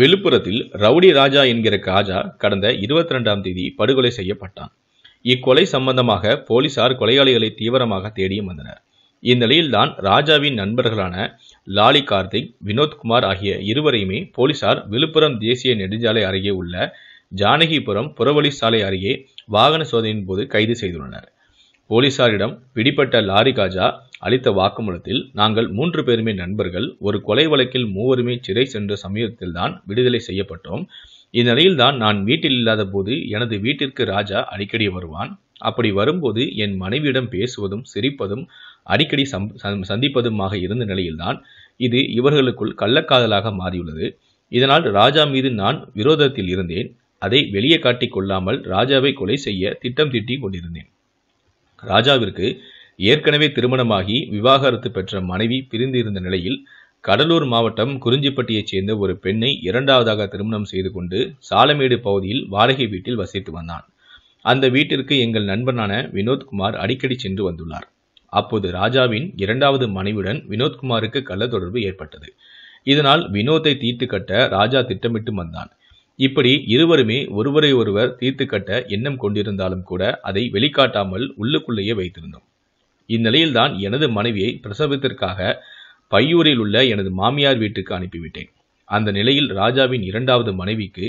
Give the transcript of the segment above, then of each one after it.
விழுப்புரத்தில் ரவுடி ராஜா என்கிற காஜா கடந்த இருபத்தி ரெண்டாம் தேதி படுகொலை செய்யப்பட்டான் இக்கொலை சம்பந்தமாக போலீசார் கொலையாளிகளை தீவிரமாக தேடியும் வந்தனர் இந்நிலையில்தான் ராஜாவின் நண்பர்களான லாலி கார்த்திக் வினோத்குமார் ஆகிய இருவரையுமே போலீசார் விழுப்புரம் தேசிய நெடுஞ்சாலை அருகே உள்ள ஜானகிபுரம் புறவழி சாலை அருகே வாகன சோதனையின் போது கைது செய்துள்ளனர் போலீசாரிடம் பிடிப்பட்ட லாரி காஜா அளித்த வாக்குமூலத்தில் நாங்கள் மூன்று பேருமே நண்பர்கள் ஒரு கொலை வழக்கில் மூவருமே சிறை சென்ற சமயத்தில்தான் விடுதலை செய்யப்பட்டோம் இந்நிலையில்தான் நான் வீட்டில் இல்லாத போது எனது வீட்டிற்கு ராஜா அடிக்கடி வருவான் அப்படி வரும்போது என் மனைவியிடம் பேசுவதும் சிரிப்பதும் அடிக்கடி சந்திப்பதுமாக இருந்த நிலையில்தான் இது இவர்களுக்குள் கள்ளக்காதலாக மாறியுள்ளது இதனால் ராஜா மீது நான் விரோதத்தில் இருந்தேன் அதை வெளியே காட்டிக் கொள்ளாமல் ராஜாவை கொலை செய்ய திட்டம் தீட்டி கொண்டிருந்தேன் ராஜாவிற்கு ஏற்கனவே திருமணமாகி விவாகரத்து பெற்ற மனைவி பிரிந்து இருந்த நிலையில் கடலூர் மாவட்டம் குறிஞ்சிப்பட்டியைச் சேர்ந்த ஒரு பெண்ணை இரண்டாவதாக திருமணம் செய்து கொண்டு சாலமேடு பகுதியில் வாடகை வீட்டில் வசித்து வந்தான் அந்த வீட்டிற்கு எங்கள் நண்பனான வினோத்குமார் அடிக்கடி சென்று வந்துள்ளார் அப்போது ராஜாவின் இரண்டாவது மனைவியுடன் வினோத்குமாருக்கு கள்ள தொடர்பு ஏற்பட்டது இதனால் வினோத்தை தீர்த்து கட்ட ராஜா திட்டமிட்டு வந்தான் இப்படி இருவருமே ஒருவரை ஒருவர் தீர்த்து கட்ட எண்ணம் கொண்டிருந்தாலும் கூட அதை வெளிக்காட்டாமல் உள்ளுக்குள்ளேயே வைத்திருந்தோம் இந்நிலையில்தான் எனது மனைவியை பிரசவத்திற்காக பையூரில் உள்ள எனது மாமியார் வீட்டுக்கு அனுப்பிவிட்டேன் அந்த நிலையில் ராஜாவின் இரண்டாவது மனைவிக்கு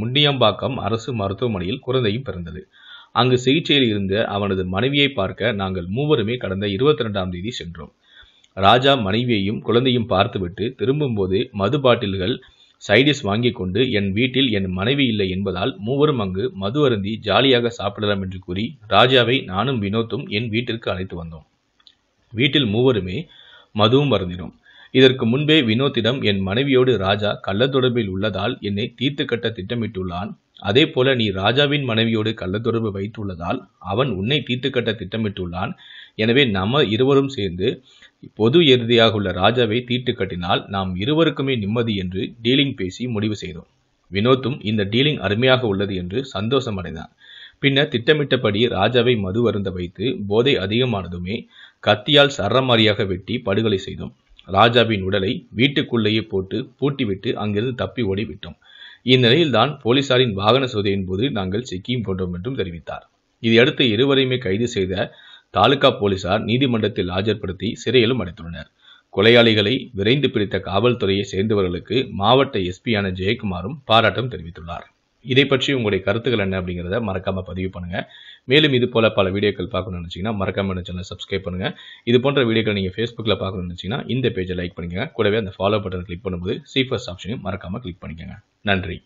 முன்னியம்பாக்கம் அரசு மருத்துவமனையில் குழந்தையும் பிறந்தது அங்கு சிகிச்சையில் இருந்த அவனது மனைவியை பார்க்க நாங்கள் மூவருமே கடந்த இருபத்தி ரெண்டாம் தேதி சென்றோம் ராஜா மனைவியையும் குழந்தையும் பார்த்துவிட்டு திரும்பும்போது மது பாட்டில்கள் சைடிஸ் வாங்கி கொண்டு என் வீட்டில் என் மனைவி இல்லை என்பதால் மூவரும் அங்கு மது அருந்தி ஜாலியாக சாப்பிடலாம் என்று கூறி ராஜாவை நானும் வினோத்தும் என் வீட்டிற்கு அழைத்து வந்தோம் வீட்டில் மூவருமே மதுவும் வருந்தினோம் இதற்கு முன்பே வினோத்திடம் என் மனைவியோடு ராஜா கள்ள தொடர்பில் உள்ளதால் என்னை தீர்த்து கட்ட திட்டமிட்டுள்ளான் அதே போல நீ ராஜாவின் மனைவியோடு கள்ள தொடர்பு வைத்துள்ளதால் அவன் உன்னை தீர்த்து கட்ட திட்டமிட்டுள்ளான் எனவே நம்ம இருவரும் சேர்ந்து பொது இறுதியாக உள்ள ராஜாவை தீட்டு கட்டினால் நாம் இருவருக்குமே நிம்மதி என்று டீலிங் பேசி முடிவு செய்தோம் வினோத்தும் இந்த டீலிங் அருமையாக உள்ளது என்று சந்தோஷம் அடைந்தான் பின்னர் திட்டமிட்டபடி ராஜாவை மது அருந்த வைத்து போதை அதிகமானதுமே கத்தியால் சரமாரியாக வெட்டி படுகொலை செய்தோம் ராஜாவின் உடலை வீட்டுக்குள்ளேயே போட்டு பூட்டிவிட்டு அங்கிருந்து தப்பி ஓடிவிட்டோம் இந்நிலையில்தான் போலீசாரின் வாகன சோதையின் போது நாங்கள் சிக்கியும் போன்றோம் என்றும் தெரிவித்தார் இதையடுத்து இருவரையுமே கைது செய்த தாலுகா போலீசார் நீதிமன்றத்தில் ஆஜர்படுத்தி சிறையிலும் அடைத்துள்ளனர் கொலையாளிகளை விரைந்து பிடித்த காவல்துறையை சேர்ந்தவர்களுக்கு மாவட்ட எஸ்பியான ஜெயக்குமாரும் பாராட்டம் தெரிவித்துள்ளார் இதை பற்றி உங்களுடைய கருத்துக்கள் என்ன அப்படிங்கிறத மறக்காமல் பதிவு பண்ணுங்கள் மேலும் இது போல பல வீடியோக்கள் பார்க்கணும்னு நினச்சிங்கன்னா மறக்காமல் இந்த சேனலை சப்ஸ்கிரைப் பண்ணுங்க இது போன்ற வீடியோக்கள் நீங்கள் ஃபேஸ்புக்கில் பார்க்கணும்னு நினச்சிங்கன்னா இந்த பேஜை லைக் பண்ணிக்கோங்க கூடவே அந்த ஃபாலோ பட்டன் கிளிக் பண்ணும்போது சீஃபர்ஸ் ஆப்ஷனையும் மறக்காமல் கிளிக் பண்ணிக்கோங்க நன்றி